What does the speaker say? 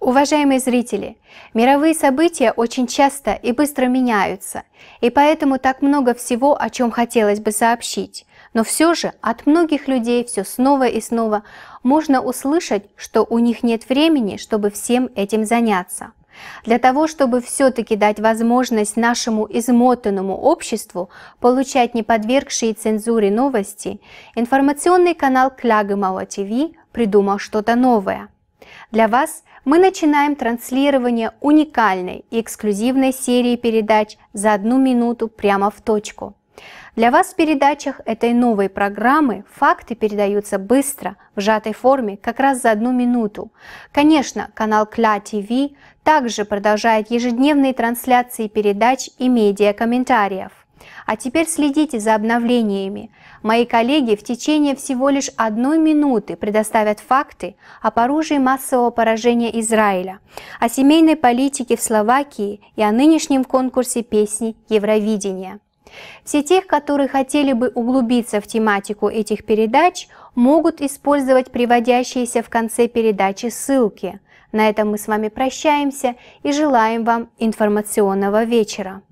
Уважаемые зрители, мировые события очень часто и быстро меняются, и поэтому так много всего, о чем хотелось бы сообщить. Но все же от многих людей все снова и снова можно услышать, что у них нет времени, чтобы всем этим заняться. Для того, чтобы все-таки дать возможность нашему измотанному обществу получать неподвергшие цензуре новости, информационный канал Клягымова ТВ придумал что-то новое – для вас мы начинаем транслирование уникальной и эксклюзивной серии передач за одну минуту прямо в точку. Для вас в передачах этой новой программы факты передаются быстро, в сжатой форме, как раз за одну минуту. Конечно, канал Кля ТВ также продолжает ежедневные трансляции передач и медиакомментариев. А теперь следите за обновлениями. Мои коллеги в течение всего лишь одной минуты предоставят факты об оружии массового поражения Израиля, о семейной политике в Словакии и о нынешнем конкурсе песни «Евровидение». Все тех, которые хотели бы углубиться в тематику этих передач, могут использовать приводящиеся в конце передачи ссылки. На этом мы с вами прощаемся и желаем вам информационного вечера.